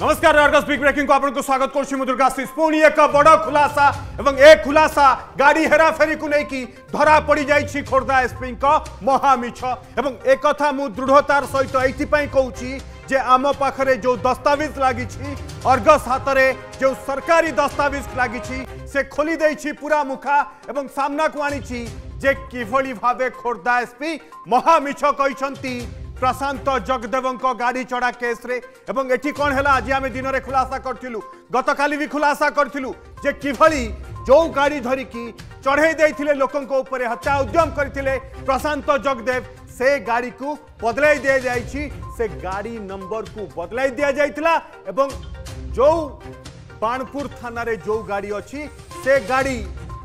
नमस्कार Argus big breaking को आपन को स्वागत करछु मुदुर्गा सिस पूर्ण एक बड खुलासा एवं एक खुलासा गाड़ी हेरा फेरी को नैकी धरा पड़ी जाई छी खोरदा एसपी को महामिछ एवं एक कथा मु दृढ़तार सहित एति पई कहउछि जे आम पाखरे जो दस्तावेज लागिछि अर्गस हातरे जो सरकारी दस्तावेज लागिछि खोली पूरा मुखा को आनिछि जे एसपी महामिछ कहिसंती प्रशांत जगदेवों गाड़ी चढ़ा केस कौन है आज आम दिन में खुलासा करूँ गत काली भी खुलासा करूँ जे कि जो गाड़ी धरिकी चढ़ई दे लोकों पर हत्या उद्यम करते प्रशांत जगदेव से गाड़ी को बदल दी जा गाड़ी नंबर को बदल दि जाता जो बाणपुर थाना जो गाड़ी अच्छी से गाड़ी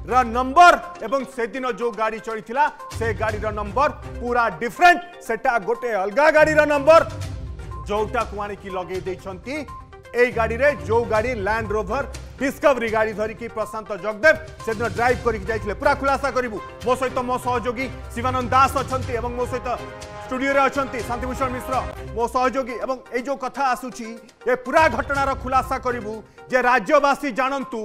नंबर एवं से दिन जो गाड़ी चली से गाड़ी नंबर पूरा डिफरेंट सेटा गोटे अलग गाड़ी नंबर जोटा को आणिकी लगे এই গাড়িরে যে গাড়ি ল্যান্ড রোভর ডিসকভরি গাড়ি ধরিকি প্রশান্ত জগদেব সেদিন ড্রাইভ করিকি যাইলে পুরা খুলাসা করবু মো সহ মো সহযোগী শিবানন্দ দাস অনেক এবং মো সহ স্টুডিওরে অনেক শান্তিভূষণ মিশ্র মো সহযোগী এবং এই যে কথা আসুচি এ পুরা ঘটনার খুলাসা করবু যে রাজ্যবাসী জাণতু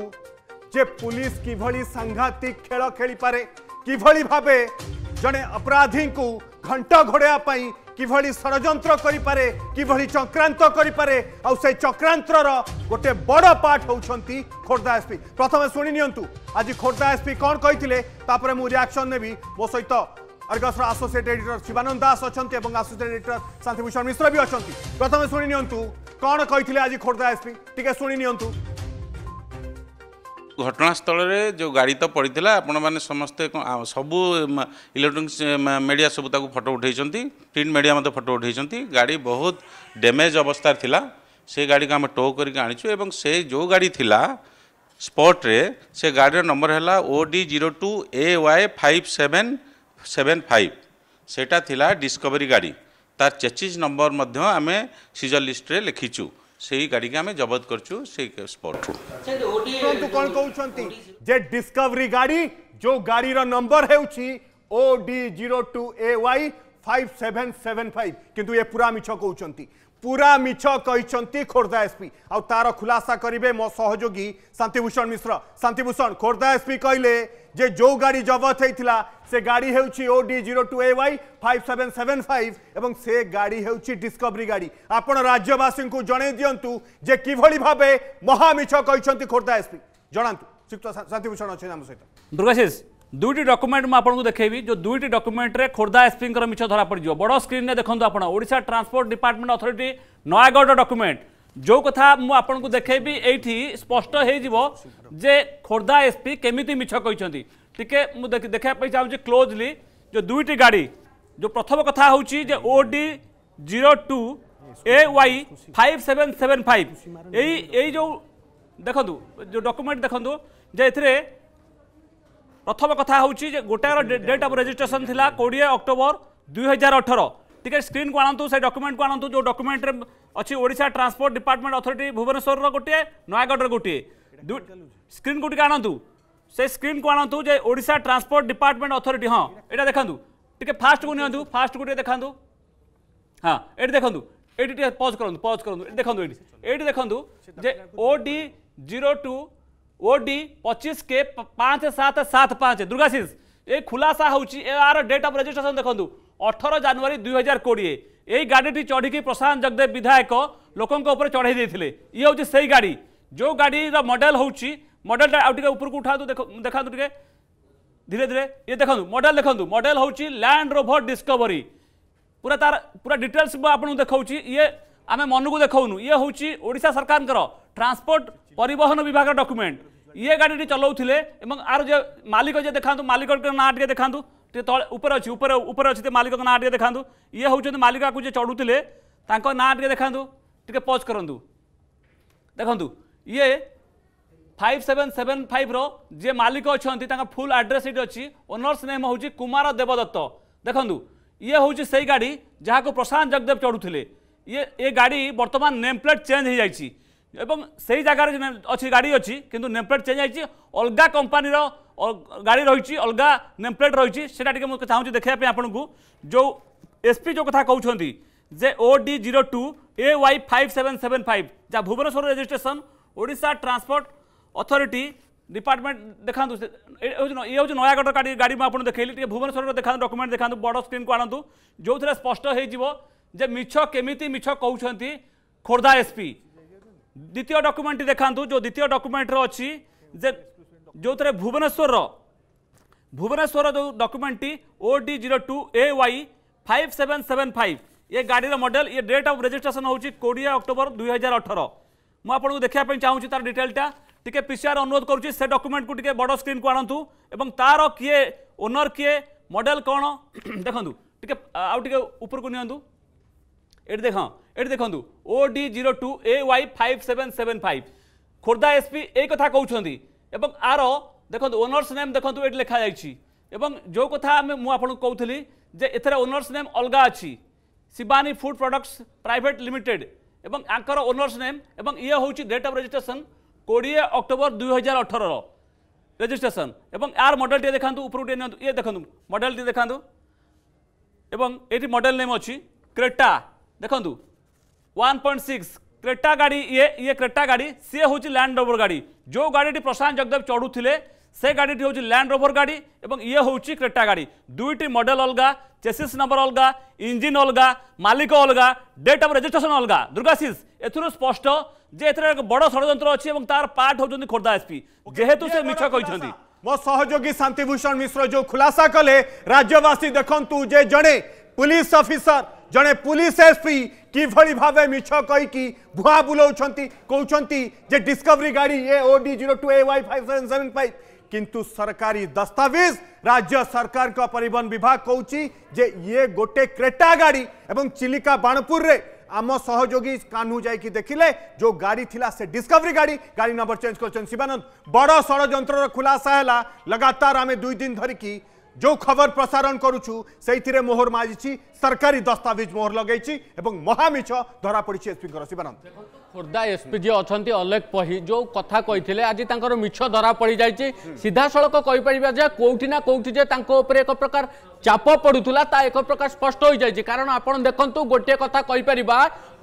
যে পুলিশ কিভাবে সাংঘাতিক খেল খেলিপারে কিভাবে ভাবে জনে অপরাধী ঘণ্ট ঘোড়াইয়া কিভাবে ষড়যন্ত্র করে কিভাবে চক্রান্ত করে সেই চক্রান্তর গোটে বড় পার্ট হচ্ছেন খোর্ধা এসপি প্রথমে শুনে নিয়ন্তু আজ খোর্ধা এসপি কণ কে তাপরে মু রিয়াকশন নেবি মো সহিত Argus associate editor Shivanand Das अच्छा और आसोसीएट एडिटर शांतिभूषण मिश्र भी अच्छा प्रथम शुणी नि कौन कही आज खोर्धा एसपी टी शुणी नि ঘটনাস্থଳରେ ଯେଉଁ ଗାଡ଼ି ତ ପଡ଼ିଥିଲା ଆପଣମାନେ ସମସ୍ତେ ସବୁ ଇଲେକ୍ଟ୍ରୋନିକ୍ସ ମିଡ଼ିଆ ସବୁ ତାକୁ ଫଟୋ ଉଠାଇଛନ୍ତି ପ୍ରିଣ୍ଟ ମିଡ଼ିଆ ମଧ୍ୟ ଫଟୋ ଉଠାଇଛନ୍ତି ଗାଡ଼ି ବହୁତ ଡ୍ୟାମେଜ୍ ଅବସ୍ଥାରେ ଥିଲା ସେ ଗାଡ଼ିକୁ ଆମେ ଟୋ କରିକି ଆଣିଛୁ ଏବଂ ସେ ଯେଉଁ ଗାଡ଼ି ଥିଲା ସ୍ପଟ୍ରେ ସେ ଗାଡ଼ିର ନମ୍ବର ହେଲା O D zero two A Y five seven seven five ସେଇଟା ଥିଲା ଡିସ୍କଭରି ଗାଡ଼ି ତାର ଚେଚିସ୍ ନମ୍ବର ମଧ୍ୟ ଆମେ ସିଜର୍ ଲିଷ୍ଟରେ ଲେଖିଛୁ সেই গাড়িকে আমি জবত করছু সেই স্পটু কোণ কৌন যে ডিসকভরি গাড়ি যে গাড়ির নম্বর হেউছি O D zero two A Y five seven seven five কিন্তু এ পুরা মিছ কৌঁচ পুরা মিছ কিন্তু খোর্ধা এসপি আার খুলাসা করবে মো সহযোগী শান্তিভূষণ মিশ্র শান্তিভূষণ খোর্ধা এসপি কহিলে যে যে গাড়ি জবত হয়েছিল সে গাড়ি হচ্ছে O D zero two A Y five seven seven five এবং সে গাড়ি হচ্ছে ডিসকভরি গাড়ি আপনার রাজ্যবাসী জনাই দিও যে কিভাবে ভাবে মহামিছ কিন্তু খোর্ধা এসপি জনাতু শ্রীযুক্ত শান্তিভূষণ অনেক আমার সহ দুর্গাশিষ दुईट डकुमेंट मुझे देखे जो दुईट डकुमेंट्रे खोर्धा एसपी मिछ धरा पड़ो बड़ स्क्रीन में देखो आपशा transport department authority Nayagarh document जो कथा मुझे देखेबी ये स्पष्ट हो खोर्धा एसपी केमी मिछ कही टी मुझे देखापी चाहूँगी क्लोजली जो दुईट गाड़ी जो प्रथम कथा हूँ जो O D zero two A Y five seven seven five यही जो देखो जो डकुमेंट देखो जो प्रथम कथा हूँ गोटार डेट अफ रेजिट्रेसन थी कोड़े अक्टोबर दुई हजार अठर टी स्क्रीन को आणतु से डकुमेंट को आणतु जो डकुमेंट अच्छी ओडा ट्रांसपोर्ट डिपार्टमेंट अथॉरिटी भुवनेश्वर गोटे नयगढ़ गोटे स्क्रीन को टी से स्क्रीन को आणतु जे ओडा ट्रांसपोर्ट डिपार्टमेंट अथरीटी हाँ यहाँ देखा टी फास्ट को नि फास्ट को देखा हाँ ये देखा ये पज कर पज कर देखो ये देखो जे O D zero two O D पचीस के पाँच सात सात पाँच दुर्गाशीष ये खुलासा हूँ यार डेट अफ रेजिट्रेसन देखो अठर जानुरी दुई हजार कोड़े यही गाड़ीटी चढ़ी प्रशांत जगदेव विधायक लोकों पर चढ़ाई ये हूँ से गाड़ी जो गाड़ी मडेल हूँ मडेल आरक उठा देखा टे धीरे धीरे ये देखो मडेल देखो मडेल हूँ लैंड रोभर डिस्कवरी पूरा तार पूरा डिटेल्स आपको देखा ये आम मन को देखा ये हूँ ओडा सरकार ट्रांसपोर्ट परिवहन विभाग डॉक्यूमेंट ये गाड़ी चलाऊे आर जे मालिक जे देखा मालिक ना टे देखा टे उपर अच्छी उपर उपर अच्छी मालिक ना टे देखा ये हूँ मालिक आपको जे चढ़ुले ना टे देखा टे पज करूँ देखु ये फाइव सेवेन सेवेन फाइव रे मालिक अच्छा फुल आड्रेस ये अच्छी ओनर्स नेम हूँ कुमार देवदत्त देखु ये हूँ से गाड़ी जहाँ को प्रशांत जगदेव चढ़ुते ये ये गाड़ी बर्तमान नेम प्लेट चेंज हो जाती এবং সেই জায়গার অছি গাড়ি অছি কিন্তু নেমপ্লেট চেঞ্জ হয়েছে অলগা কোম্পানির গাড়ি রয়েছে অলগা নেমপ্লেট রয়েছে সেটা টিকি মু চাহুছি দেখে আপনার যে এসপি যে কথা কৌন যে O D zero two A Y five seven seven five যা Bhubaneswar registration Odisha transport authority department দেখা ইয়ে হচ্ছে নয়াগড় গাড়ি গাড়ি আপনার দেখাইলি টিকি ভুবনেশ্বর দেখা ডকুমেন্ট দেখা বড় স্ক্রিনকু আনতু যে স্পষ্ট হয়ে যে মিছ কেমিতি মিছ কৌন খোর্ধা এসপি द्वितीय ডকুমেন্টটি দেখা जो দ্বিতীয় ডকুমেন্টর अच्छी जो थे भुवनेश्वर भुवनेश्वर जो ডকুমেন্টটি O D zero two A Y five seven seven five ये गाड़ी मडेल ये डेट अफ रेजिट्रेसन हूँ कोड़े अक्टोबर दुई हजार अठर मुझे देखापी चाहूँगी तार डिटेलटा टी पीसीआर अनुरोध करुच्ची से डकुमेंट को बड़ स्क्रीन को आणतु और तार किए ओनर किए मडेल कौन देखु टे उपरकू नि এটি দেখ এটি দেখুন O D zero two A Y five seven seven five Khordha SP এই কথা কৌন এবং আর দেখুন ওনর্স নেম দেখুন এটি লেখা যাই এবং যে কথা আমি মু আপনার কৌলি যে এর ওনর্স নেম অলগা অছি Shivani food products private limited এবং আঙ্কর ওনর্স নেম এবং ইয়ে হচ্ছে ডেট অফ রেজিষ্ট্রেসন কোড়িয়ে অক্টোবর দুই হাজার অঠরর রেজিষ্ট্রেসন এবং আর মডেলটি দেখা উপরটি নিয়ে দেখুন মডেলটি দেখা এবং এটি মডেল নেম অছি ক্রেটা देखु वन पॉइंट सिक्स क्रेटा गाड़ी ये ये क्रेटा गाड़ी सी हूँ लैंड रोवर गाड़ी जो गाड़ी प्रशांत जगदेव चढ़ुते से गाड़ी हूँ लैंड रोवर गाड़ी और ये हूँ क्रेटा गाड़ी दुईट मडेल अलग चेसिस नंबर अलग इंजिन अलग मालिक अलग डेट अफ रेजिट्रेसन अलग दुर्गाशीष एथु स्पष्ट जो बड़ षड्र अच्छी तार पार्ट हूँ खोर्धा एसपी जेहेतु से मिछ कही मो सहयोगी शांति भूषण मिश्र जो खुलासा कले राज्यवासी देखू जे जड़े पुलिस अफिसर জনে পুলিশ এসপি কি ভালি ভাবে মিছা কইকি ভুয়া বুলৌচন্তি কওচন্তি যে ডিসকভারি গাড়ি ই এ ও ডি 02 ए वाई 5775 কিন্তু সরকারি দস্তাবেজ রাজ্য সরকার কা পরিবহন বিভাগ কওচি যে ই গটে ক্রেটা গাড়ি এবং চিলিকা বানপুর রে আমা সহযোগী কানহু যাইকি দেখিলে যে গাড়ি থিলা সে ডিসকভারি গাড়ি গাড়ি নাম্বার চেঞ্জ করচেন শিবানন্দ বড় সরযন্ত্রৰ खुलासा হলা লাগাতার আমি দুই দিন ধৰি কি जो खबर प्रसारण करुछु मोहर माजी सरकारी दस्तावेज मोहर लगे महामिछ धरा पड़ी एसपी शिवानंद ଖୋର୍ଦ୍ଧା ଏସ୍ପି ଯିଏ ଅଛନ୍ତି ଅଲେଖ ପହି ଯେଉଁ କଥା କହିଥିଲେ ଆଜି ତାଙ୍କର ମିଛ ଧରା ପଡ଼ିଯାଇଛି ସିଧାସଳଖ କହିପାରିବା ଯେ କୋଉଠି ନା କୋଉଠି ଯେ ତାଙ୍କ ଉପରେ ଏକ ପ୍ରକାର ଚାପ ପଡ଼ୁଥିଲା ତା ଏକ ପ୍ରକାର ସ୍ପଷ୍ଟ ହୋଇଯାଇଛି କାରଣ ଆପଣ ଦେଖନ୍ତୁ ଗୋଟିଏ କଥା କହିପାରିବା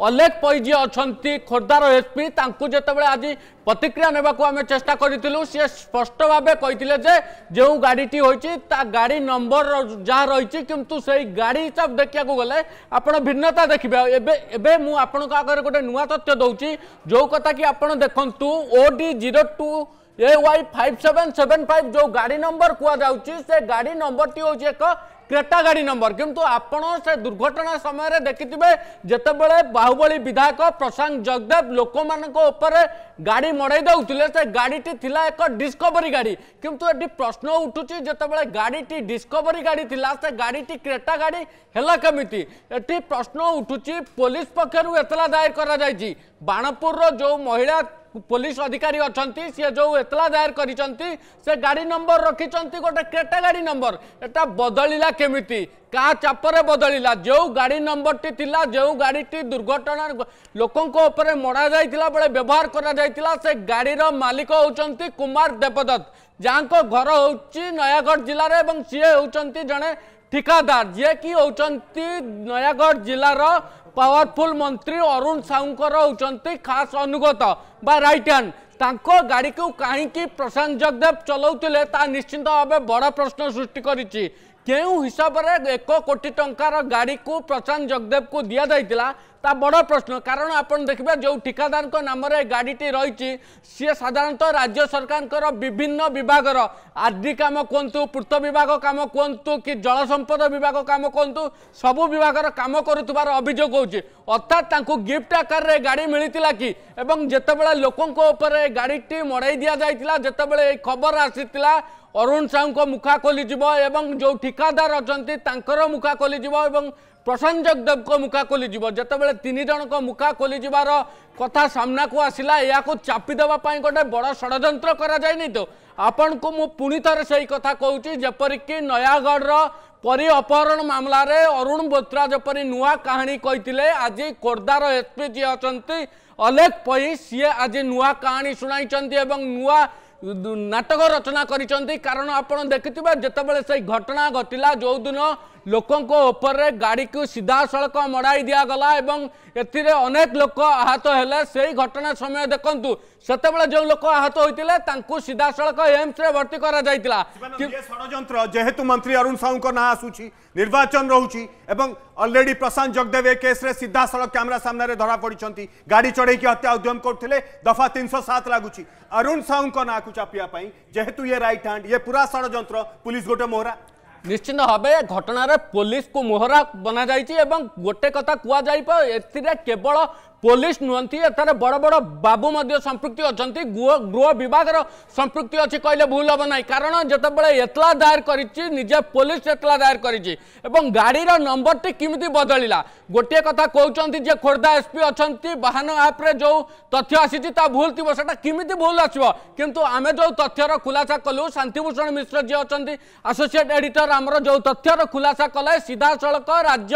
ଅଲେଖ ପହି ଯିଏ ଅଛନ୍ତି ଖୋର୍ଦ୍ଧାର ଏସ୍ପି ତାଙ୍କୁ ଯେତେବେଳେ ଆଜି ପ୍ରତିକ୍ରିୟା ନେବାକୁ ଆମେ ଚେଷ୍ଟା କରିଥିଲୁ ସିଏ ସ୍ପଷ୍ଟ ଭାବେ କହିଥିଲେ ଯେ ଯେଉଁ ଗାଡ଼ିଟି ହୋଇଛି ତା ଗାଡ଼ି ନମ୍ବର ଯାହା ରହିଛି କିନ୍ତୁ ସେଇ ଗାଡ଼ି ହିସାବ ଦେଖିବାକୁ ଗଲେ ଆପଣ ଭିନ୍ନତା ଦେଖିବେ ଏବେ ଏବେ ମୁଁ ଆପଣଙ୍କ ଆଗରେ ଗୋଟେ ନୂଆ ତଥ୍ୟ ଦେଉଛି ରହିଛି ଯେଉଁ କଥାକି ଆପଣ ଦେଖନ୍ତୁ O D zero two A Y five seven seven five ଯେଉଁ ଗାଡ଼ି ନମ୍ବର କୁହାଯାଉଛି ସେ ଗାଡ଼ି ନମ୍ବରଟି ହେଉଛି ଏକ ক্রেতা গাড়ি নম্বর কিন্তু আপনার সে দুর্ঘটনা সময় দেখিবে যেতবে বাহুবলী বিধায়ক প্রশান্ত জগদেব লোক উপরে গাড়ি মড়াই দেউলে সে গাড়িটি লা এক ডিসকভরি গাড়ি কিন্তু এটি প্রশ্ন উঠুছি যেতবে গাড়িটি ডিসকভরি গাড়ি লা সে গাড়িটি ক্রেতা গাড়ি হল কমিটি এটি প্রশ্ন উঠুছি পুলিশ পক্ষ এতলা দায়ের করা যাই বাণপুর যে মহিলা पुलिस अधिकारी अच्छा सी जो एतला दायर कर गाड़ी नंबर रखिंट गोटे क्रेटा गाड़ी नंबर यहाँ बदलला केमी क्या चापर बदलला जो गाड़ी नंबर टी जो गाड़ी टी दुर्घटना लोकों पर मड़ा जाता बेले व्यवहार करा से गाड़ी मालिक होचंती कुमार देवदत्त जहाँ घर हूँ नयागढ़ जिले रे एवं सिए होचंती जणे ठिकादार जी की होचंती नयागढ़ जिला ପାୱାରଫୁଲ ମନ୍ତ୍ରୀ ଅରୁଣ ସାହୁଙ୍କର ହେଉଛନ୍ତି ଖାସ ଅନୁଗତ ବା ରାଇଟ୍ ହ୍ୟାଣ୍ଡ ତାଙ୍କ ଗାଡ଼ିକୁ କାହିଁକି ପ୍ରଶାନ୍ତ ଜଗଦେବ ଚଲାଉଥିଲେ ତାହା ନିଶ୍ଚିନ୍ତ ଭାବେ ବଡ଼ ପ୍ରଶ୍ନ ସୃଷ୍ଟି କରିଛି କେଉଁ ହିସାବରେ ଏକ କୋଟି ଟଙ୍କାର ଗାଡ଼ିକୁ ପ୍ରଶାନ୍ତ ଜଗଦେବକୁ ଦିଆଯାଇଥିଲା তা বড় প্রশ্ন কারণ আপনার দেখবে যে ঠিকাদার নামরে গাড়িটি রয়েছে সি সাধারণত রাজ্য সরকার বিভিন্ন বিভাগর আর্ডি কাম কুহতু পূর্ত বিভাগ কাম কুহতু কি জলসম্পদ বিভাগ কাম কুহতু সবু বিভাগর কাম করুবার অভিযোগ হচ্ছে অর্থাৎ তাঁকু গিফট আকারে গাড়ি মিলিলা কি এবং যেতবে লোক উপরে গাড়িটি মড়াই দিয়া যাই যেতবে এই খবর আসিলা অরুণ সাহুঙ্ মুখা খোলিযোগ এবং যে ঠিকাদার অনেক তাঁকর মুখা খোলিযোগ এবং প্রশান্ত জগদেব মুখা খোলিযোগ যেতবে তিন জনক মুখা খোলিযার কথা সামনাকু আসিলা এখন চাপিদেওয়া গোটে বড় ষড়যন্ত্র করা যায়নি তো ଆପଣଙ୍କୁ ମୁଁ ପୁଣି ଥରେ ସେଇ କଥା କହୁଛି ଯେପରିକି ନୟାଗଡ଼ର ପରି ଅପହରଣ ମାମଲାରେ ଅରୁଣ ବୋତ୍ରା ଯେପରି ନୂଆ କାହାଣୀ କହିଥିଲେ ଆଜି ଖୋର୍ଦ୍ଧାର ଏସ୍ପି ଯିଏ ଅଛନ୍ତି ଅଲେଖ ପଇ ସିଏ ଆଜି ନୂଆ କାହାଣୀ ଶୁଣାଇଛନ୍ତି ଏବଂ ନୂଆ ନାଟକ ରଚନା କରିଛନ୍ତି କାରଣ ଆପଣ ଦେଖିଥିବେ ଯେତେବେଳେ ସେଇ ଘଟଣା ଘଟିଲା ଯେଉଁଦିନ लोकों ऊपर गाड़ी को सीधा सड़क मड़ाई दिगला एनेक लोक आहत है से घटना समय देखु सेत जो लोक आहत होते सीधा सड़क एम्स भर्ती कर षड़ जेहेतु मंत्री अरुण साहू का ना आसूरी निर्वाचन एवं अलरेडी प्रशांत जगदेव ए केस्रे सीधा सड़क क्यमेरा सामने धरा पड़ती गाड़ी चढ़े चढ़ेक हत्या उद्यम करते दफा तीन सौ सात लगुच अरुण साहू का ना को चापियापी जेहेतु ये रईट हाण ये पूरा षड़ पुलिस गोटे मोहरा निश्चिंत भाव घटना पुलिस को मोहरा बना जाई गोटे कथा कह केवल পুলিশ নুহতি এখানে বড় বড় বাবু সম্পৃক্তি অনেক গৃহ বিবাদর সম্পৃক্তি অছি কহিলে ভুল হব না কারণ যেতবে এতলা দায়ের করেছি নিজে পুলিশ এতলা দায়ের করেছি এবং গাড়ির নম্বরটি কমিটি বদলিলা গোটিয়ে কথা কৌন যে খোর্ধা এসপি অনেক বাহান আপ্রে যে তথ্য আসিছে তা ভুল থিব সেটা কমিটি ভুল আসব কিন্তু আমি যে তথ্যর খুলাসা কলু শান্তিভূষণ মিশ্র যে অনেক আসোসিয়েট এডিটর আমার যে তথ্যর খুলাসা কলে সিধাসলখ রাজ্য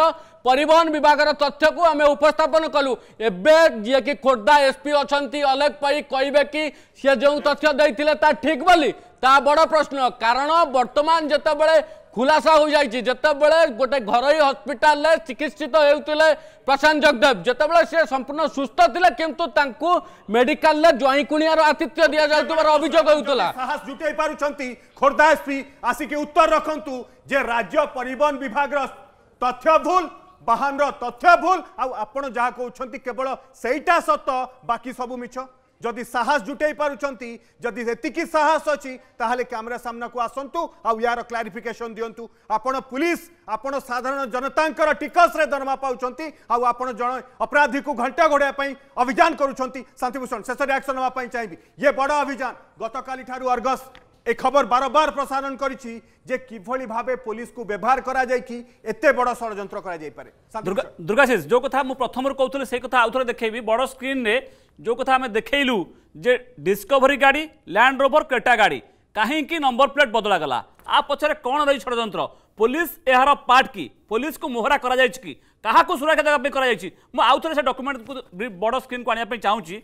परिवहन विभाग तथ्य को आम उपस्थापन कलु एवं जी खोर्धा एसपी अच्छा अलग पाई कहे कि सी जो तथ्य देते ठीक बोली ता बड़ प्रश्न कारण बर्तमान जोबले खुलासा हो जाए जितेबाला गोटे घर हस्पिटाल चिकित्सित होते प्रशांत जगदेव जितेबाला सी संपूर्ण सुस्थ थे किंतु मेडिकल जई कुणियार आतिथ्य दि जावर अभियोग जुटे पार्टी खोर्धा एसपी आसिक उत्तर रखु राज्य पर तथ्य भूल ବାହାନର ତଥ୍ୟ ଭୁଲ ଆଉ ଆପଣ ଯାହା କହୁଛନ୍ତି କେବଳ ସେଇଟା ସତ ବାକି ସବୁ ମିଛ ଯଦି ସାହସ ଜୁଟେଇ ପାରୁଛନ୍ତି ଯଦି ଏତିକି ସାହସ ଅଛି ତାହେଲେ କ୍ୟାମେରା ସାମ୍ନାକୁ ଆସନ୍ତୁ ଆଉ ୟାର କ୍ଲାରିଫିକେସନ୍ ଦିଅନ୍ତୁ ଆପଣ ପୁଲିସ ଆପଣ ସାଧାରଣ ଜନତାଙ୍କର ଟିକସରେ ଦରମା ପାଉଛନ୍ତି ଆଉ ଆପଣ ଜଣେ ଅପରାଧୀକୁ ଘଣ୍ଟା ଘୋଡ଼ାଇବା ପାଇଁ ଅଭିଯାନ କରୁଛନ୍ତି ଶାନ୍ତିଭୂଷଣ ଶେଷରେ ଆକ୍ସନ୍ ନେବା ପାଇଁ ଚାହିଁବି ଇଏ ବଡ଼ ଅଭିଯାନ ଗତକାଲିଠାରୁ ଅର୍ଗସ୍ खबर बार बार प्रसारण करोलीस को व्यवहार करते बड़ षड़ पारे दुर्गाशीष जो कथा मुझे प्रथम कहते से कथ आउ देखे बड़ स्क्रीन में जो कथा आम देखल जे डिस्कभरी गाड़ी लैंड रोवर क्रेटा गाड़ी कहीं नंबर प्लेट बदला गला आ पचर कौन रही षड़ पुलिस यार पार्ट कि पुलिस को मोहरा कर सुरक्षा देखा कर आउ थे से डकुमेंट बड़ स्क्रीन को आने चाहूँगी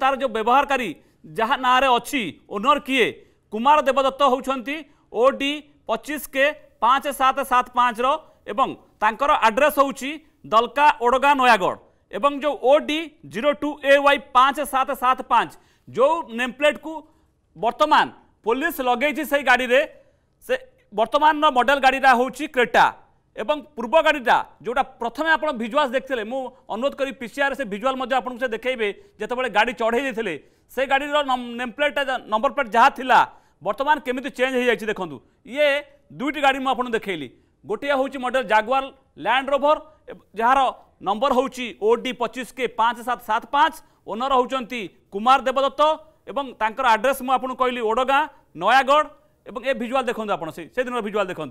तार जो व्यवहारकारी जहाँ ना अच्छी ओनर किए कुमार देवदत्त हो पचीस के पाँच सात सात पाँच रंकर आड्रेस हूँ दलका ओडगा नयागढ़ जो O D zero two A Y पाँच सात सात पाँच जो नेम प्लेट कु बर्तमान पुलिस लगे से गाड़ी रे, से बर्तमान मडेल गाड़ीटा हूँ क्रेटा एवं पूर्व गाड़ीटा जोटा प्रथम आपजुआल देखते मुझ अनुरोध कर पीसीआर से भिजुआल देखेबे जिते गाड़ी चढ़ई देते से गाड़ी नेम प्लेटा नंबर प्लेट जहाँ थी বর্তমান কেমিতি চেঞ্জ হয়ে যাইছে দেখুন ইয়ে দুইটি গাড়ি মু আপনার দেখাইলি গোটিয়ে হচ্ছে মডেল জাগুয়ার ল্যান্ড রোভর যার নম্বর হচ্ছে ওডি পঁচিশ কে পাঁচ সাত সাত পাঁচ ওনর হচ্ছেন কুমার দেবদত্ত এবং তাঁর আড্রেস মু আপনার কহিলি ওডগাঁ নয়াগড় এবং এ ভিজুয়াল দেখুন আপনার সেদিনর ভিজুয়াল দেখুন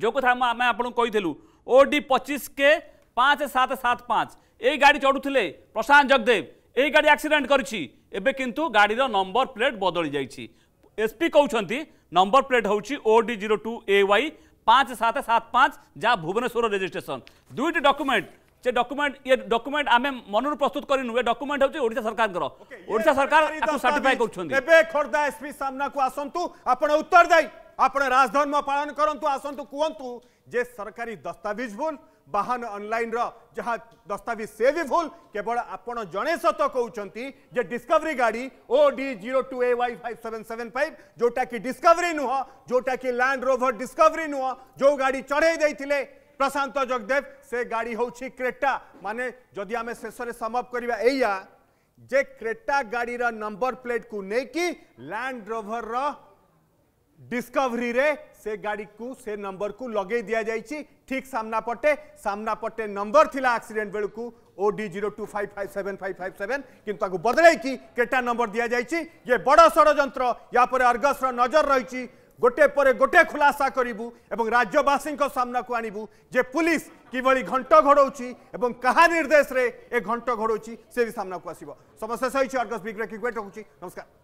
যে কথা আমি আপনার কইলু ওডি পঁচিশ কে পাঁচ সাত সাত পাঁচ এই গাড়ি চড়ুলে প্রশান্ত জগদেব এই গাড়ি আক্সিডেন্ট করেছি এবে কিন্তু গাড়ির নম্বর প্লেট বদলি যাইছি এসপি কৌঁতি নম্বর প্লেট হচ্ছে O D zero two A Y পাঁচ সাত সাত পাঁচ যা ভুবনেশ্বর রেজিষ্ট্রেসন দুইটি ডকুমেন্ট সে ডকুমেন্ট ইয়ে ডকুমেন্ট আমি মনর প্রস্তুত করে নু এ ডকুমেন্ট হচ্ছে ওড়িশা সরকারঙ্কর ওড়িশা সরকার তাকু সার্টিফাই করছন্তি এবে খোর্ধা এসপি সামনাকু আসন্তু আপন উত্তর দাই আপন রাজধর্ম পালন করন্তু আসন্তু কুহন্তু যে সরকারি দস্তাবিজ ভুল बाहन अनलाइन जहाँ दस्तावेज से भी भूल केवल आपड़ जड़े सत कौन जे डिस्कवरी गाड़ी O D zero two A Y five seven seven five जोटा कि डिस्कवरी नुह जोटा कि लैंड रोभर डिस्कवरी नुह जो गाड़ी चढ़ई दे प्रशांत जगदेव से गाड़ी हूँ क्रेटा मान जदि आम शेष समअप करवा या क्रेटा गाड़ी नंबर प्लेट को लेकिन लैंड रोभर रा डिस्कवरी रे से गाड़ी को से नंबर को लगे दिया जाइए ठीक सामना पटे सामना पटे नंबर थिला एक्सीडेंट बेल को O D zero two five five seven five five seven किंतु बदल कि केटा नंबर दि जाए ये बड़ षड़ या अर्गस नजर रही गोटे पर गोटे खुलासा करूँ एवं राज्यवासी सामना को आनबू जे पुलिस किभली घंट घोड़ और क्या निर्देश रे ए घंट घोड़ी से भी सामना को आसो समस्या सही अर्गस बिग ब्रेकिंग वेट नमस्कार